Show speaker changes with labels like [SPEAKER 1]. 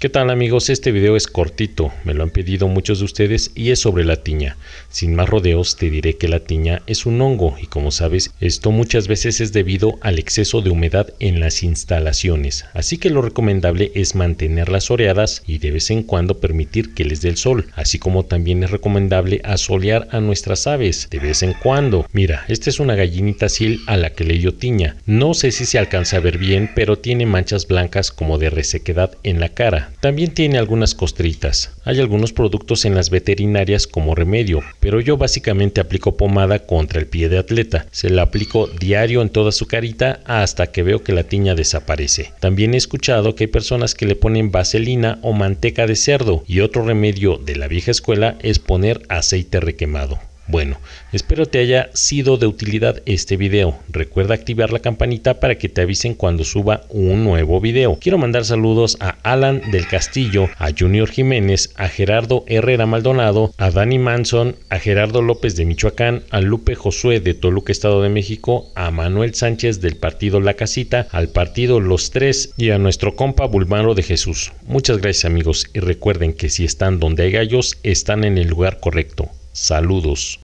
[SPEAKER 1] ¿Qué tal amigos? Este video es cortito, me lo han pedido muchos de ustedes y es sobre la tiña. Sin más rodeos te diré que la tiña es un hongo y como sabes esto muchas veces es debido al exceso de humedad en las instalaciones, así que lo recomendable es mantenerlas oreadas y de vez en cuando permitir que les dé el sol, así como también es recomendable asolear a nuestras aves de vez en cuando. Mira, esta es una gallinita sil a la que le dio tiña, no sé si se alcanza a ver bien pero tiene manchas blancas como de resequedad en la cara también tiene algunas costritas. Hay algunos productos en las veterinarias como remedio, pero yo básicamente aplico pomada contra el pie de atleta. Se la aplico diario en toda su carita hasta que veo que la tiña desaparece. También he escuchado que hay personas que le ponen vaselina o manteca de cerdo y otro remedio de la vieja escuela es poner aceite requemado. Bueno, espero te haya sido de utilidad este video. Recuerda activar la campanita para que te avisen cuando suba un nuevo video. Quiero mandar saludos a Alan del Castillo, a Junior Jiménez, a Gerardo Herrera Maldonado, a Dani Manson, a Gerardo López de Michoacán, a Lupe Josué de Toluca, Estado de México, a Manuel Sánchez del partido La Casita, al partido Los Tres y a nuestro compa Bulmaro de Jesús. Muchas gracias amigos y recuerden que si están donde hay gallos, están en el lugar correcto. Saludos.